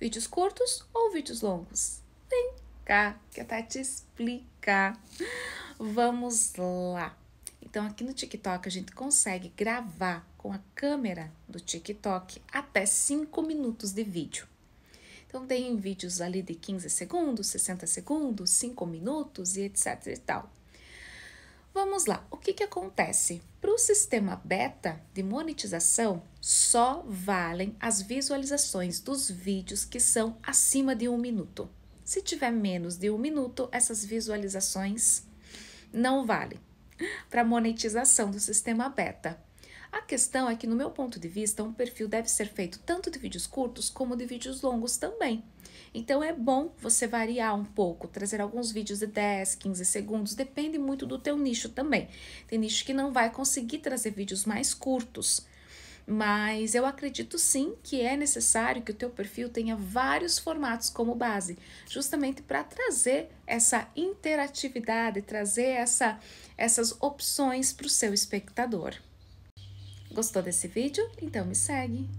Vídeos curtos ou vídeos longos? Vem cá, que até te explicar? Vamos lá. Então, aqui no TikTok, a gente consegue gravar com a câmera do TikTok até 5 minutos de vídeo. Então, tem vídeos ali de 15 segundos, 60 segundos, 5 minutos e etc e tal. Vamos lá, o que, que acontece? no sistema beta de monetização, só valem as visualizações dos vídeos que são acima de um minuto. Se tiver menos de um minuto, essas visualizações não valem para monetização do sistema beta. A questão é que, no meu ponto de vista, um perfil deve ser feito tanto de vídeos curtos como de vídeos longos também. Então é bom você variar um pouco, trazer alguns vídeos de 10, 15 segundos, depende muito do teu nicho também. Tem nicho que não vai conseguir trazer vídeos mais curtos. Mas eu acredito sim que é necessário que o teu perfil tenha vários formatos como base, justamente para trazer essa interatividade, trazer essa, essas opções para o seu espectador. Gostou desse vídeo? Então me segue!